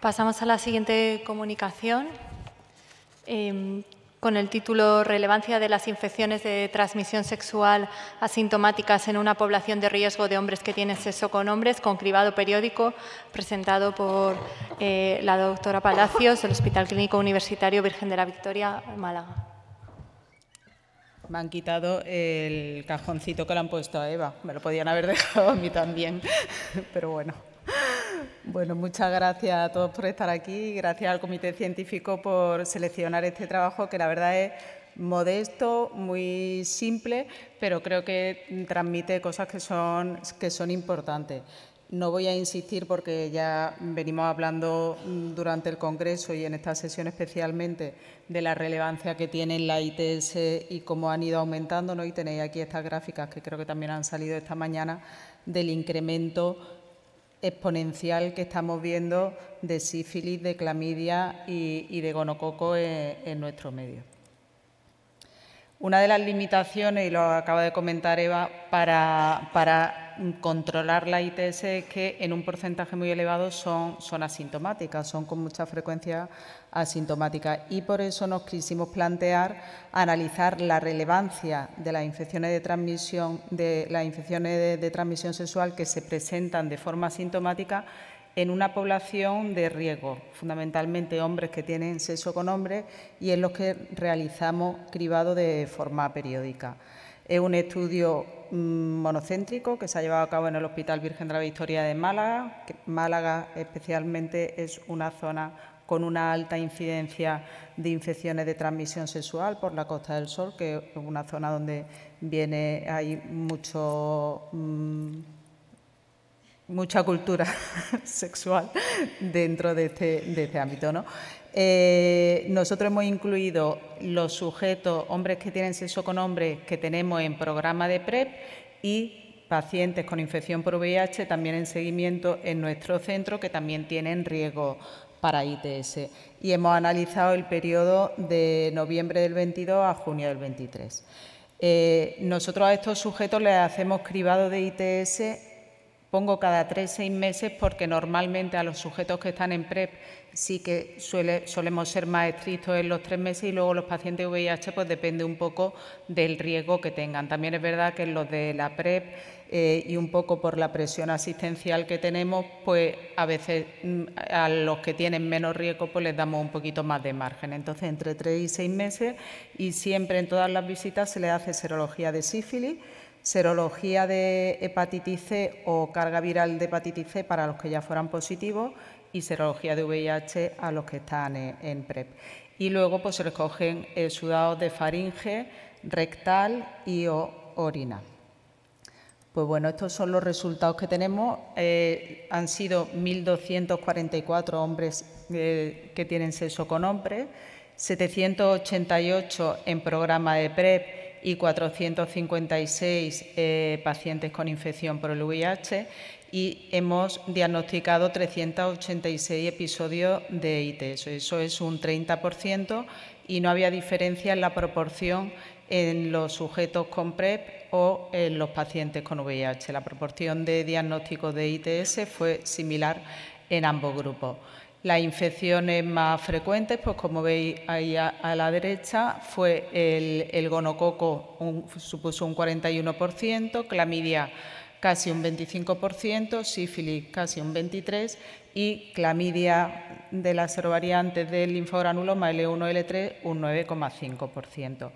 Pasamos a la siguiente comunicación em, con el título Relevancia de las infecciones de transmisión sexual asintomáticas en una población de riesgo de hombres que tienen sexo con hombres, con cribado periódico, presentado por eh, la doctora Palacios del Hospital Clínico Universitario Virgen de la Victoria, Málaga. Me han quitado el cajoncito que le han puesto a Eva. Me lo podían haber dejado a mí también, pero bueno. Bueno, muchas gracias a todos por estar aquí, gracias al Comité Científico por seleccionar este trabajo que la verdad es modesto, muy simple, pero creo que transmite cosas que son, que son importantes. No voy a insistir porque ya venimos hablando durante el Congreso y en esta sesión especialmente de la relevancia que tiene la ITS y cómo han ido aumentando, y tenéis aquí estas gráficas que creo que también han salido esta mañana del incremento exponencial que estamos viendo de sífilis, de clamidia y, de gonococo en, nuestro medio. Una de las limitaciones, y lo acaba de comentar Eva, para controlar la ITS es que en un porcentaje muy elevado son, asintomáticas, son con mucha frecuencia asintomáticas. Y por eso nos quisimos plantear analizar la relevancia de las infecciones de transmisión, de las infecciones de, de transmisión sexual que se presentan de forma asintomática en una población de riesgo, fundamentalmente hombres que tienen sexo con hombres y en los que realizamos cribado de forma periódica. Es un estudio mm, monocéntrico que se ha llevado a cabo en el Hospital Virgen de la Victoria de Málaga. Málaga especialmente es una zona con una alta incidencia de infecciones de transmisión sexual por la Costa del Sol, que es una zona donde viene hay mucho mm, mucha cultura sexual dentro de este, este ámbito. Eh, nosotros hemos incluido los sujetos, hombres que tienen sexo con hombres que tenemos en programa de PrEP y pacientes con infección por VIH también en seguimiento en nuestro centro que también tienen riesgo para ITS. Y hemos analizado el periodo de noviembre del 22 a junio del 23. Eh, nosotros a estos sujetos les hacemos cribado de ITS Pongo cada tres, seis meses porque normalmente a los sujetos que están en PrEP sí que solemos ser más estrictos en los tres meses y luego los pacientes VIH pues depende un poco del riesgo que tengan. También es verdad que en los de la PrEP eh, y un poco por la presión asistencial que tenemos, pues a veces mm, a los que tienen menos riesgo pues les damos un poquito más de margen. Entonces entre tres y seis meses y siempre en todas las visitas se les hace serología de sífilis serología de hepatitis C o carga viral de hepatitis C para los que ya fueran positivos y serología de VIH a los que están en, PrEP. Y luego pues, se recogen cogen sudados de faringe, rectal y orina. Pues bueno, estos son los resultados que tenemos. Eh, han sido 1.244 hombres eh, que tienen sexo con hombres, 788 en programa de PrEP y 456 eh, pacientes con infección por el VIH y hemos diagnosticado 386 episodios de ITS. Eso es un 30% y no había diferencia en la proporción en los sujetos con PrEP e o en los pacientes con VIH. La proporción de diagnóstico de ITS fue similar en ambos grupos. Las infecciones más frecuentes, pues como veis ahí a, la derecha, fue el, gonococo, supuso un 41%, clamidia casi un 25%, sífilis casi un 23% y clamidia de las serovariantes del linfogranuloma L1-L3 un 9,5%.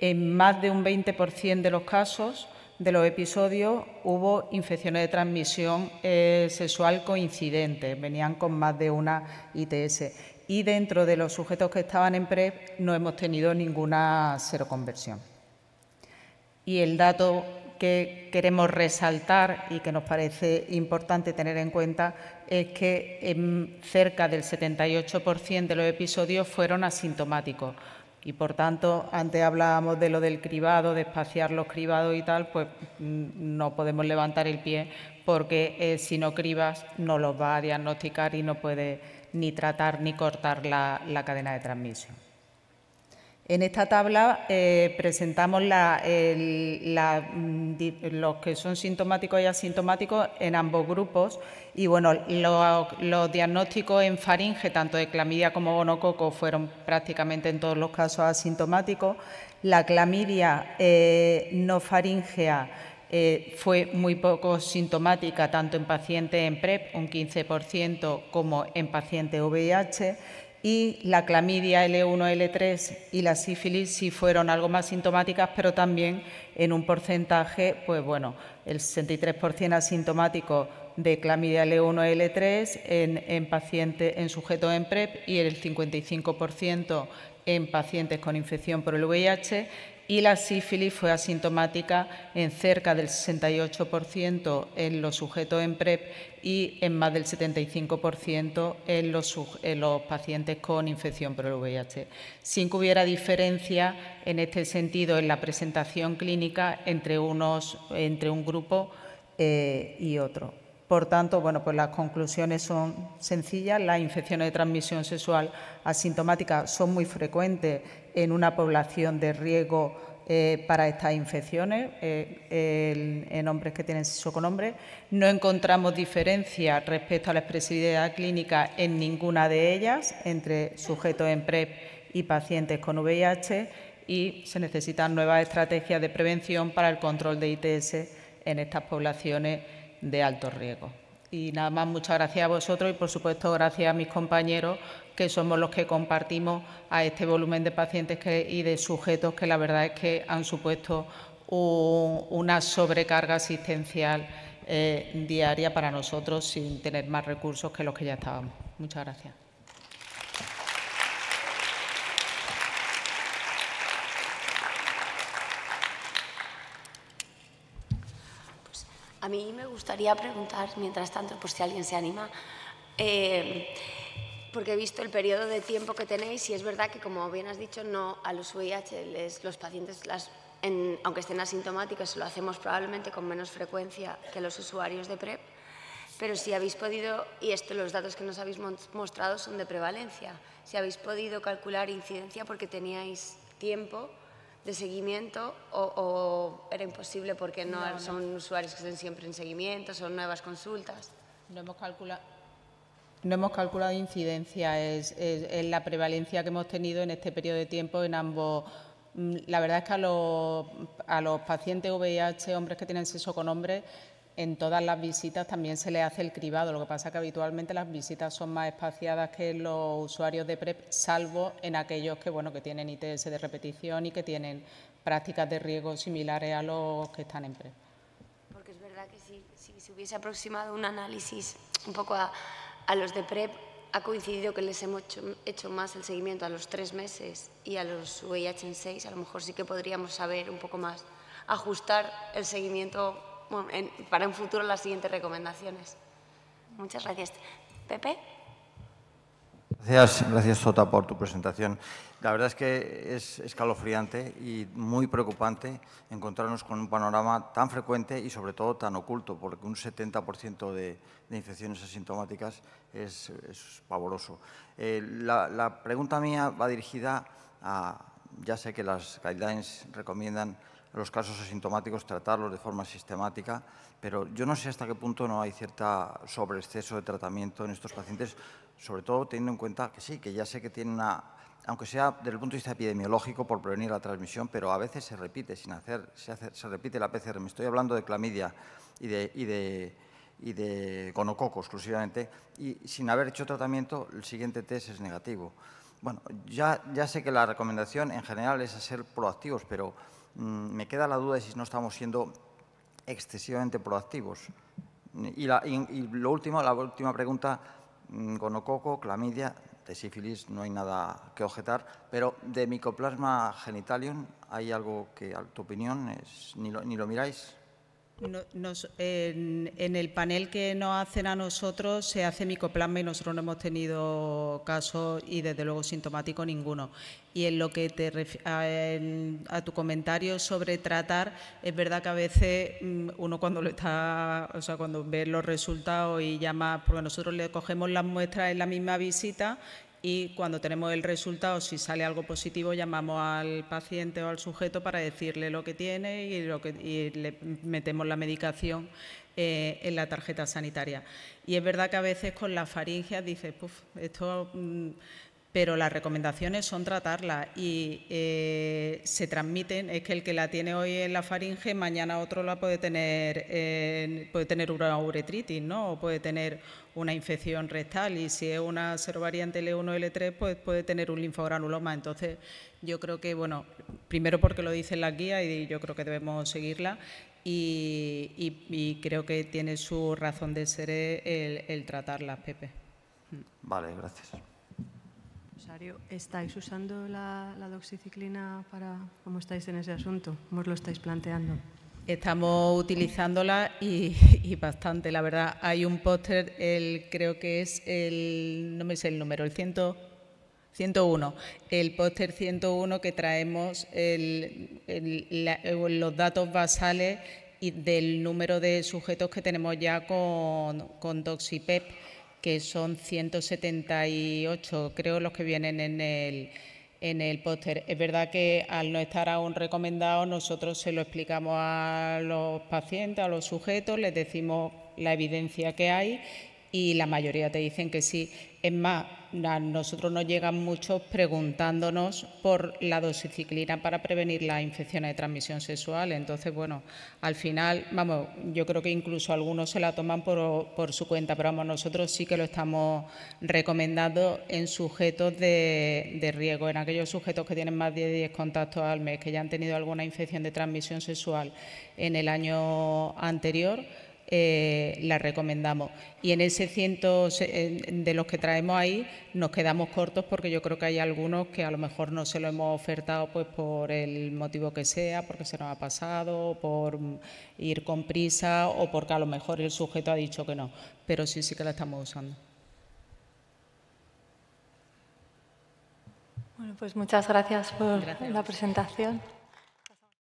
En más de un 20% de los casos de los episodios hubo infecciones de transmisión eh, sexual coincidentes, venían con más de una ITS. Y dentro de los sujetos que estaban en PREP no hemos tenido ninguna seroconversión. Y el dato que queremos resaltar y que nos parece importante tener en cuenta es que cerca del 78% de los episodios fueron asintomáticos, y por tanto, antes hablábamos de lo del cribado, de espaciar los cribados y tal, pues mm, no podemos levantar el pie porque eh, si no cribas no los va a diagnosticar y no puede ni tratar ni cortar la cadena de transmisión. En esta tabla eh, presentamos mm, los que son sintomáticos y asintomáticos en ambos grupos y bueno, los, diagnósticos en faringe, tanto de clamidia como gonococo, fueron prácticamente en todos los casos asintomáticos. La clamidia eh, no faringea eh, fue muy poco sintomática tanto en pacientes en PrEP, un 15%, como en pacientes VIH y la clamidia L1, L3 y la sífilis sí fueron algo más sintomáticas, pero también en un porcentaje, pues bueno, el 63% asintomático de clamidia L1, L3 en, en, en sujetos en PrEP e y el 55% en pacientes con infección por el VIH y la sífilis fue asintomática en cerca del 68% en los sujetos en PrEP y en más del 75% en los, en los, pacientes con infección por el VIH. Sin que hubiera diferencia en este sentido en la presentación clínica entre, unos, entre un grupo eh, y otro. Por tanto, bueno, pues las conclusiones son sencillas. Las infecciones de transmisión sexual asintomática son muy frecuentes en una población de riesgo eh, para estas infecciones eh, en hombres que tienen sexo con hombres. No encontramos diferencia respecto a la expresividad clínica en ninguna de ellas entre sujetos en PrEP y pacientes con VIH y se necesitan nuevas estrategias de prevención para el control de ITS en estas poblaciones de alto riesgo. Y nada más, muchas gracias a vosotros y, por supuesto, gracias a mis compañeros, que somos los que compartimos a este volumen de pacientes y de sujetos que la verdad es que han supuesto una sobrecarga asistencial eh, diaria para nosotros sin tener más recursos que los que ya estábamos. Muchas gracias. A mí me gustaría preguntar, mientras tanto, por si alguien se anima, eh, porque he visto el periodo de tiempo que tenéis y es verdad que, como bien has dicho, no a los VIH los pacientes, las, aunque estén asintomáticos, lo hacemos probablemente con menos frecuencia que los usuarios de PrEP, e pero si habéis podido, y esto los datos que nos habéis mostrado son de prevalencia, si habéis podido calcular incidencia porque teníais tiempo, de seguimiento o, era imposible porque no, son usuarios que estén siempre en seguimiento, son nuevas consultas? No hemos calculado. No hemos calculado incidencia, es, la prevalencia que hemos tenido en este periodo de tiempo en ambos mm, la verdad es que a los, a los, pacientes VIH, hombres que tienen sexo con hombres, en todas las visitas también se le hace el cribado, lo que pasa que habitualmente las visitas son más espaciadas que los usuarios de PrEP, salvo en aquellos que, bueno, que tienen ITS de repetición y que tienen prácticas de riesgo similares a los que están en PrEP. Porque es verdad que si, se hubiese aproximado un análisis un poco a, los de PrEP, ha coincidido que les hemos hecho, más el seguimiento a los tres meses y a los VIH en seis, a lo mejor sí que podríamos saber un poco más, ajustar el seguimiento para un futuro las siguientes recomendaciones. Muchas gracias. Pepe. Gracias, gracias Sota por tu presentación. La verdad es que es escalofriante y muy preocupante encontrarnos con un panorama tan frecuente y sobre todo tan oculto, porque un 70% de, infecciones asintomáticas es, pavoroso. Eh, la, la pregunta mía va dirigida a, ya sé que las guidelines recomiendan los casos asintomáticos, tratarlos de forma sistemática, pero yo no sé hasta qué punto no hay cierta sobreexceso de tratamiento en estos pacientes, sobre todo teniendo en cuenta que sí, que ya sé que tienen una, aunque sea desde el punto de vista epidemiológico por prevenir la transmisión, pero a veces se repite sin hacer, se, se repite la PCR. Me estoy hablando de clamidia y de, y de y de gonococo exclusivamente, y sin haber hecho tratamiento, el siguiente test es negativo. Bueno, ya, ya sé que la recomendación en general es a ser proactivos, pero Mm, me queda la duda de si no estamos siendo excesivamente proactivos. Y, la, lo último, la última pregunta, mm, gonococo, clamidia, de sífilis no hay nada que objetar, pero de micoplasma genitalium, ¿hay algo que, a tu opinión, es, ni, lo, ni lo miráis? Nos, en, el panel que nos hacen a nosotros se hace micoplasma y nosotros no hemos tenido casos y desde luego sintomático ninguno. Y en lo que te a, a, tu comentario sobre tratar, es verdad que a veces mm, uno cuando lo está, o sea, cuando ve los resultados y llama, porque nosotros le cogemos las muestras en la misma visita y cuando tenemos el resultado, si sale algo positivo, llamamos al paciente o al sujeto para decirle lo que tiene y, lo que, le metemos la medicación eh, en la tarjeta sanitaria. Y es verdad que a veces con las faringias dices, puff, esto... Mm, pero las recomendaciones son tratarla y eh, se transmiten, es que el que la tiene hoy en la faringe, mañana otro la puede tener, eh, puede tener una uretritis, ¿no? O puede tener una infección rectal y si es una serovariante L1, L3, pues puede tener un linfogranuloma. Entonces, yo creo que, bueno, primero porque lo dicen las guía y yo creo que debemos seguirla y, creo que tiene su razón de ser el, el las Pepe. Vale, gracias. ¿estáis usando la, doxiciclina para cómo estáis en ese asunto? ¿Cómo os lo estáis planteando? Estamos utilizándola y, bastante, la verdad. Hay un póster, el, creo que es el, no me sé el número, el 100, 101. El póster 101 que traemos los datos basales y del número de sujetos que tenemos ya con, con Doxipep que son 178, creo, los que vienen en el, en el póster. Es verdad que al no estar aún recomendado, nosotros se lo explicamos a los pacientes, a los sujetos, les decimos la evidencia que hay y la mayoría te dicen que sí. Es más, nosotros nos llegan muchos preguntándonos por la dosiciclina para prevenir las infecciones de transmisión sexual. Entonces, bueno, al final, vamos, yo creo que incluso algunos se la toman por, su cuenta, pero vamos, nosotros sí que lo estamos recomendando en sujetos de, de riesgo, en aquellos sujetos que tienen más de 10 contactos al mes, que ya han tenido alguna infección de transmisión sexual en el año anterior eh, la recomendamos. Y en ese ciento de los que traemos ahí nos quedamos cortos porque yo creo que hay algunos que a lo mejor no se lo hemos ofertado pues por el motivo que sea, porque se nos ha pasado, por ir con prisa o porque a lo mejor el sujeto ha dicho que no. Pero sí, sí que la estamos usando. Bueno, pues muchas gracias por la presentación.